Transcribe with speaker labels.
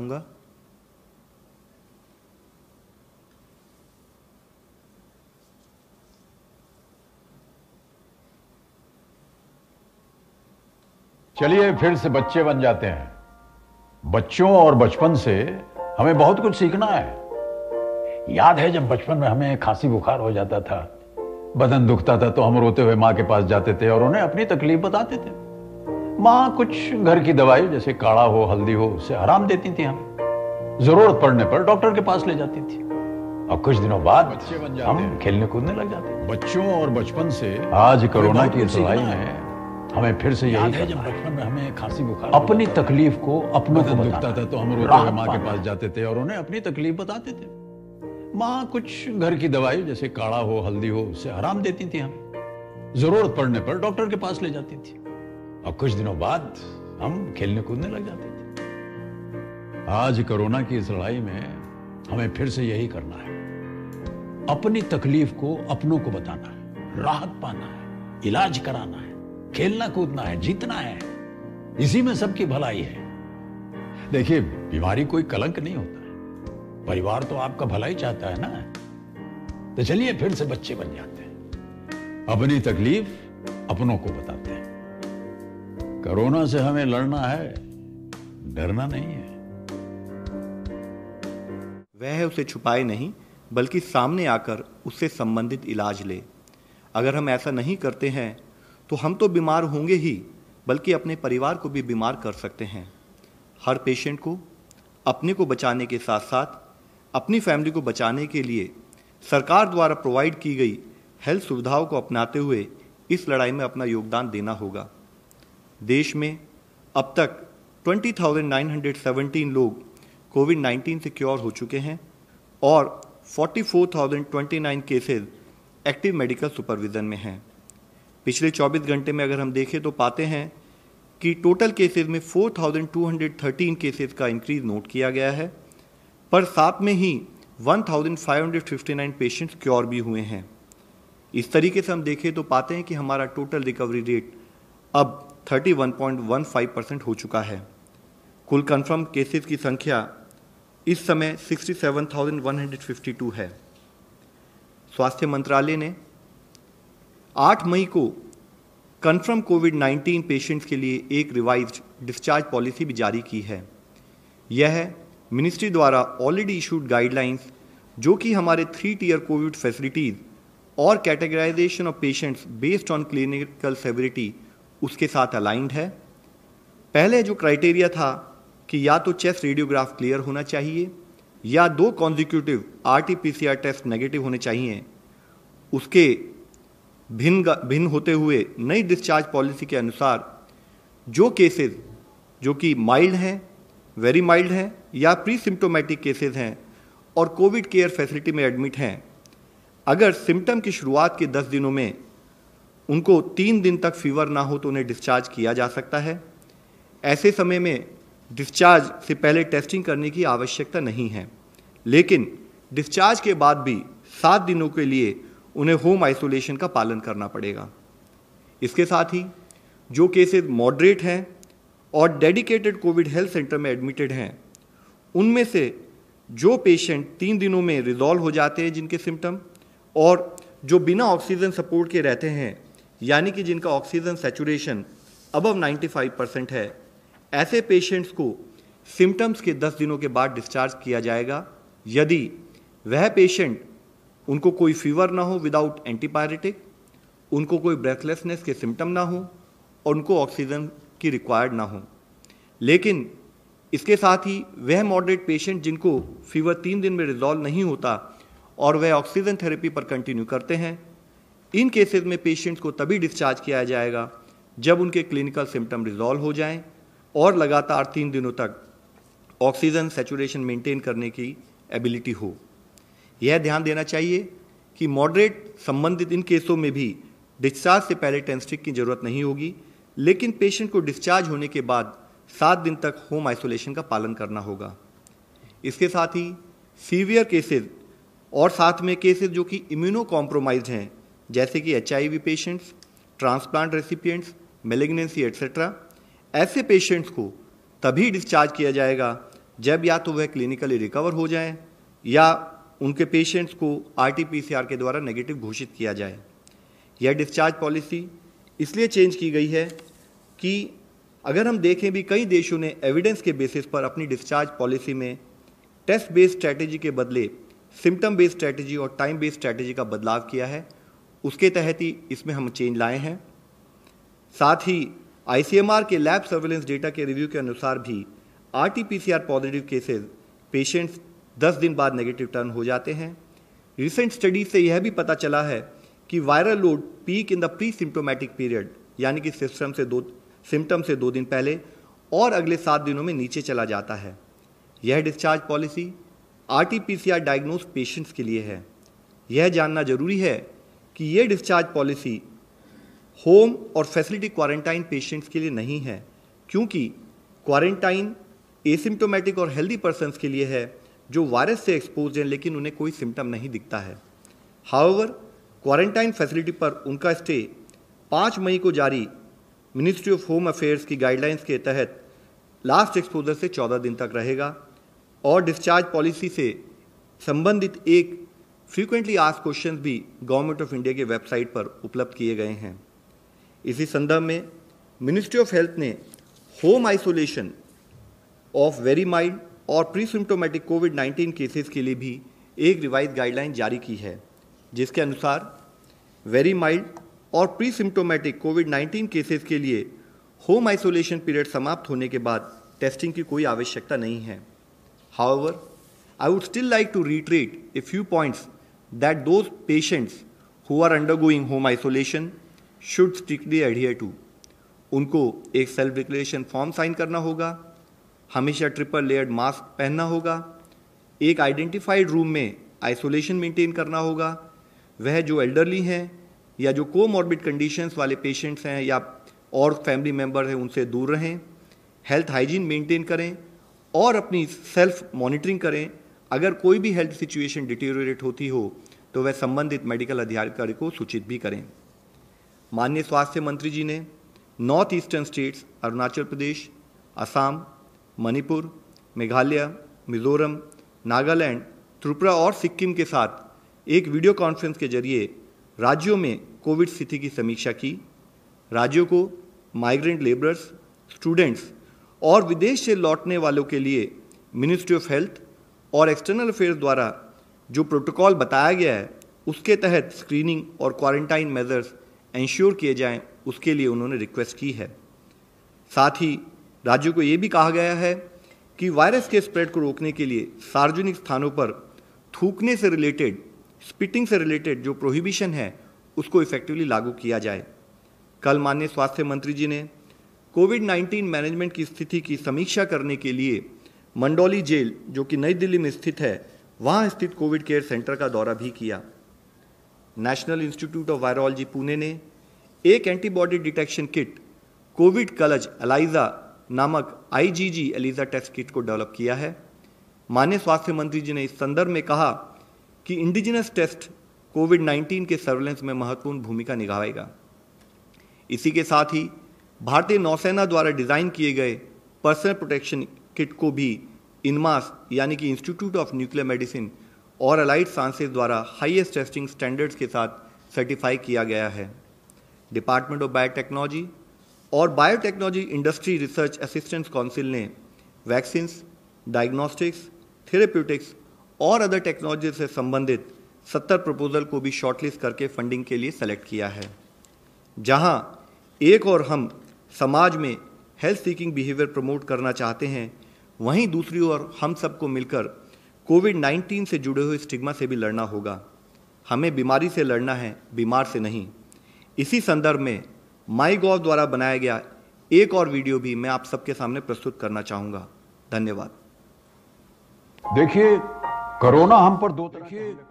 Speaker 1: होगा
Speaker 2: चलिए फिर से बच्चे बन जाते हैं बच्चों और बचपन से हमें बहुत कुछ सीखना है याद है जब बचपन में हमें खांसी बुखार हो जाता था बदन दुखता था तो हम रोते हुए माँ के पास जाते थे और उन्हें अपनी तकलीफ बताते थे माँ कुछ घर की दवाई जैसे काढ़ा हो हल्दी हो उसे आराम देती थी हम जरूरत पड़ने पर डॉक्टर के पास ले जाती थी और कुछ दिनों बाद बच्चे बन जाते हम खेलने कूदने लग जाते बच्चों और बचपन से आज कोरोना की दवाई है हमें फिर से याद है जब बचपन में हमें खांसी बुखार अपनी तकलीफ को अपनों को दुखता था तो हम रोते माँ के पास जाते थे और उन्हें अपनी तकलीफ बताते थे माँ कुछ घर की दवाई जैसे काढ़ा हो हल्दी हो उसे आराम देती थी हम जरूरत पड़ने पर डॉक्टर के पास ले जाती थी और कुछ दिनों बाद हम खेलने कूदने लग जाते थे आज कोरोना की इस लड़ाई में हमें फिर से यही करना है अपनी तकलीफ को अपनों को बताना है राहत पाना है इलाज कराना है खेलना कूदना है जीतना है इसी में सबकी भलाई है देखिए बीमारी कोई कलंक नहीं होता है परिवार तो आपका भलाई चाहता है ना तो चलिए फिर से बच्चे बन जाते हैं अपनी तकलीफ अपनों को बताते हैं कोरोना से हमें लड़ना है डरना नहीं है
Speaker 1: वह उसे छुपाए नहीं बल्कि सामने आकर उससे संबंधित इलाज ले अगर हम ऐसा नहीं करते हैं तो हम तो बीमार होंगे ही बल्कि अपने परिवार को भी बीमार कर सकते हैं हर पेशेंट को अपने को बचाने के साथ साथ अपनी फैमिली को बचाने के लिए सरकार द्वारा प्रोवाइड की गई हेल्थ सुविधाओं को अपनाते हुए इस लड़ाई में अपना योगदान देना होगा देश में अब तक 20,917 लोग कोविड 19 से क्योर हो चुके हैं और 44,029 केसेस एक्टिव मेडिकल सुपरविज़न में हैं पिछले 24 घंटे में अगर हम देखें तो पाते हैं कि टोटल केसेस में 4,213 केसेस का इंक्रीज नोट किया गया है पर साथ में ही 1,559 पेशेंट्स क्योर भी हुए हैं इस तरीके से हम देखें तो पाते हैं कि हमारा टोटल रिकवरी रेट अब 31.15 परसेंट हो चुका है कुल कंफर्म केसेस की संख्या इस समय 67,152 है स्वास्थ्य मंत्रालय ने 8 मई को कंफर्म कोविड 19 पेशेंट्स के लिए एक रिवाइज डिस्चार्ज पॉलिसी भी जारी की है यह मिनिस्ट्री द्वारा ऑलरेडी इशूड गाइडलाइंस जो कि हमारे थ्री टीयर कोविड फैसिलिटीज़ और categorisation of patients based on clinical severity उसके साथ अलाइंड है पहले जो क्राइटेरिया था कि या तो चेस्ट रेडियोग्राफ क्लियर होना चाहिए या दो consecutive R T P C R test negative होने चाहिए उसके भिन्न भिन्न होते हुए नई डिस्चार्ज पॉलिसी के अनुसार जो केसेस जो कि माइल्ड हैं वेरी माइल्ड हैं या प्री सिम्टोमेटिक केसेस हैं और कोविड केयर फैसिलिटी में एडमिट हैं अगर सिम्टम की शुरुआत के 10 दिनों में उनको तीन दिन तक फीवर ना हो तो उन्हें डिस्चार्ज किया जा सकता है ऐसे समय में डिस्चार्ज से पहले टेस्टिंग करने की आवश्यकता नहीं है लेकिन डिस्चार्ज के बाद भी सात दिनों के लिए उन्हें होम आइसोलेशन का पालन करना पड़ेगा इसके साथ ही जो केसेस मॉडरेट हैं और डेडिकेटेड कोविड हेल्थ सेंटर में एडमिटेड हैं उनमें से जो पेशेंट तीन दिनों में रिजॉल्व हो जाते हैं जिनके सिम्टम और जो बिना ऑक्सीजन सपोर्ट के रहते हैं यानी कि जिनका ऑक्सीजन सेचुरेशन अबव 95 परसेंट है ऐसे पेशेंट्स को सिम्टम्स के 10 दिनों के बाद डिस्चार्ज किया जाएगा यदि वह पेशेंट उनको कोई फीवर ना हो विदाउट एंटीपायरेटिक उनको कोई ब्रेथलेसनेस के सिम्टम ना हो और उनको ऑक्सीजन की रिक्वायर्ड ना हो लेकिन इसके साथ ही वह मॉडरेट पेशेंट जिनको फीवर तीन दिन में रिजॉल्व नहीं होता और वह ऑक्सीजन थेरेपी पर कंटिन्यू करते हैं इन केसेस में पेशेंट्स को तभी डिस्चार्ज किया जाएगा जब उनके क्लिनिकल सिम्टम रिजॉल्व हो जाएं और लगातार तीन दिनों तक ऑक्सीजन सेचुरेशन मेंटेन करने की एबिलिटी हो यह ध्यान देना चाहिए कि मॉडरेट संबंधित इन केसों में भी डिस्चार्ज से पहले टेंस्टिक की जरूरत नहीं होगी लेकिन पेशेंट को डिस्चार्ज होने के बाद सात दिन तक होम आइसोलेशन का पालन करना होगा इसके साथ ही सीवियर केसेज और साथ में केसेज जो कि इम्यूनो कॉम्प्रोमाइज हैं जैसे कि H patients transplant recipients malignancy etcetera ऐसे पेशेंट्स को तभी डिस्चार्ज किया जाएगा जब या तो वह क्लिनिकली रिकवर हो जाएं या उनके पेशेंट्स को आरटीपीसीआर के द्वारा नेगेटिव घोषित किया जाए यह डिस्चार्ज पॉलिसी इसलिए चेंज की गई है कि अगर हम देखें भी कई देशों ने एविडेंस के बेसिस पर अपनी डिस्चार्ज पॉलिसी में टेस्ट बेस्ड स्ट्रैटेजी के बदले सिम्टम बेस्ड स्ट्रैटेजी और टाइम बेस्ड स्ट्रैटेजी का बदलाव किया है उसके तहत ही इसमें हम चेंज लाए हैं साथ ही आईसीएमआर के लैब सर्वेलेंस डेटा के रिव्यू के अनुसार भी आरटीपीसीआर पॉजिटिव केसेस पेशेंट्स दस दिन बाद नेगेटिव टर्न हो जाते हैं रिसेंट स्टडीज से यह भी पता चला है कि viral load peak in the pre symptomatic period यानी कि सिस्टम से दो सिम्टम से दो दिन पहले और अगले सात दिनों में नीचे चला जाता है यह discharge policy R T P C R diagnose patients के लिए है यह जानना जरूरी है कि ये डिस्चार्ज पॉलिसी होम और फैसिलिटी क्वारंटाइन पेशेंट्स के लिए नहीं है क्योंकि क्वारंटाइन एसिम्टोमेटिक और हेल्दी पर्सनस के लिए है जो वायरस से एक्सपोज हैं लेकिन उन्हें कोई सिम्टम नहीं दिखता है हाउवर क्वारंटाइन फैसिलिटी पर उनका स्टे पाँच मई को जारी मिनिस्ट्री ऑफ होम अफेयर्स की गाइडलाइंस के तहत लास्ट एक्सपोजर से चौदह दिन तक रहेगा और डिस्चार्ज पॉलिसी से संबंधित एक फ्रीक्वेंटली आज क्वेश्चन भी गवर्नमेंट ऑफ इंडिया के वेबसाइट पर उपलब्ध किए गए हैं इसी संदर्भ में मिनिस्ट्री ऑफ हेल्थ ने home isolation of very mild और प्री सिम्टोमेटिक कोविड 19 केसेस के लिए भी एक रिवाइज गाइडलाइन जारी की है जिसके अनुसार वेरी माइल्ड और प्री सिम्टोमेटिक कोविड 19 केसेस के लिए होम आइसोलेशन पीरियड समाप्त होने के बाद टेस्टिंग की कोई आवश्यकता नहीं है however I would still like to reiterate a few points that those patients who are undergoing home isolation should strictly adhere to. उनको एक सेल्फ डिक्लेरेशन फॉर्म साइन करना होगा हमेशा ट्रिपल लेयर्ड मास्क पहनना होगा एक आइडेंटिफाइड रूम में isolation maintain करना होगा वह जो एल्डरली हैं या जो कोमॉर्बिड कंडीशंस वाले पेशेंट्स हैं या और फैमिली मेम्बर हैं उनसे दूर रहें हेल्थ हाइजीन मेंटेन करें और अपनी सेल्फ मॉनिटरिंग करें अगर कोई भी हेल्थ सिचुएशन डिटेरियोरेट होती हो तो वह संबंधित मेडिकल अधिकारी को सूचित भी करें माननीय स्वास्थ्य मंत्री जी ने north eastern states Arunachal Pradesh Assam Manipur Meghalaya Mizoram Nagaland Tripura और सिक्किम के साथ एक वीडियो कॉन्फ्रेंस के जरिए राज्यों में कोविड स्थिति की समीक्षा की राज्यों को माइग्रेंट लेबरर्स स्टूडेंट्स और विदेश से लौटने वालों के लिए मिनिस्ट्री ऑफ हेल्थ और एक्सटर्नल अफेयर्स द्वारा जो प्रोटोकॉल बताया गया है उसके तहत स्क्रीनिंग और क्वारंटाइन मेजर्स इंश्योर किए जाएं उसके लिए उन्होंने रिक्वेस्ट की है साथ ही राज्यों को ये भी कहा गया है कि वायरस के स्प्रेड को रोकने के लिए सार्वजनिक स्थानों पर थूकने से रिलेटेड स्पिटिंग से रिलेटेड जो प्रोहिबिशन है उसको इफेक्टिवली लागू किया जाए कल माननीय स्वास्थ्य मंत्री जी ने कोविड 19 मैनेजमेंट की स्थिति की समीक्षा करने के लिए मंडोली जेल जो कि नई दिल्ली में स्थित है वहाँ स्थित कोविड केयर सेंटर का दौरा भी किया national institute of virology Pune ने एक एंटीबॉडी डिटेक्शन किट कोविड कलज एलाइजा नामक आईजीजी एलिजा टेस्ट किट को डेवलप किया है माननीय स्वास्थ्य मंत्री जी ने इस संदर्भ में कहा कि इंडिजिनस टेस्ट कोविड 19 के सर्वेलेंस में महत्वपूर्ण भूमिका निभाएगा इसी के साथ ही भारतीय नौसेना द्वारा डिजाइन किए गए पर्सनल प्रोटेक्शन किट को भी इनमास यानी कि इंस्टीट्यूट ऑफ न्यूक्लियर मेडिसिन और अलाइड सांसेस द्वारा हाईएस्ट टेस्टिंग स्टैंडर्ड्स के साथ सर्टिफाई किया गया है डिपार्टमेंट ऑफ बायोटेक्नोलॉजी और biotechnology industry research assistance council ने वैक्सीन्स डायग्नोस्टिक्स थेरेप्यूटिक्स और अदर टेक्नोलॉजी से संबंधित सत्तर प्रपोजल को भी शॉर्टलिस्ट करके फंडिंग के लिए सेलेक्ट किया है जहां एक और हम समाज में हेल्थ सीकिंग बिहेवियर प्रमोट करना चाहते हैं वहीं दूसरी ओर हम सबको मिलकर कोविड 19 से जुड़े हुए स्टिग्मा से भी लड़ना होगा हमें बीमारी से लड़ना है बीमार से नहीं इसी संदर्भ में माई गॉव द्वारा बनाया गया एक और वीडियो भी मैं आप सबके सामने प्रस्तुत करना चाहूँगा धन्यवाद देखिए कोरोना हम पर दो देखिए